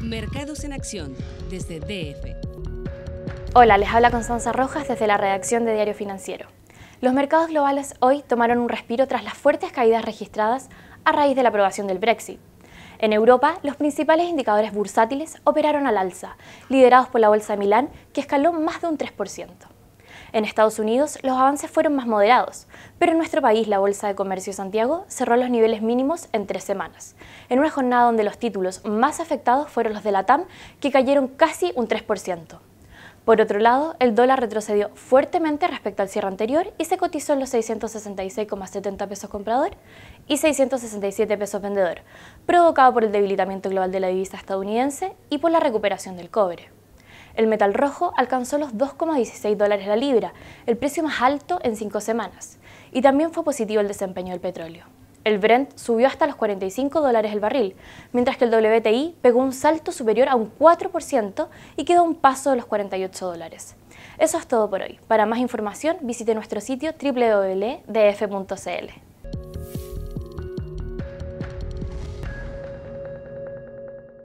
Mercados en Acción, desde DF. Hola, les habla Constanza Rojas desde la redacción de Diario Financiero. Los mercados globales hoy tomaron un respiro tras las fuertes caídas registradas a raíz de la aprobación del Brexit. En Europa, los principales indicadores bursátiles operaron al alza, liderados por la Bolsa de Milán, que escaló más de un 3%. En Estados Unidos los avances fueron más moderados, pero en nuestro país la Bolsa de Comercio de Santiago cerró los niveles mínimos en tres semanas, en una jornada donde los títulos más afectados fueron los de la TAM, que cayeron casi un 3%. Por otro lado, el dólar retrocedió fuertemente respecto al cierre anterior y se cotizó en los 666,70 pesos comprador y 667 pesos vendedor, provocado por el debilitamiento global de la divisa estadounidense y por la recuperación del cobre. El metal rojo alcanzó los 2,16 dólares la libra, el precio más alto en cinco semanas. Y también fue positivo el desempeño del petróleo. El Brent subió hasta los 45 dólares el barril, mientras que el WTI pegó un salto superior a un 4% y quedó a un paso de los 48 dólares. Eso es todo por hoy. Para más información visite nuestro sitio www.df.cl.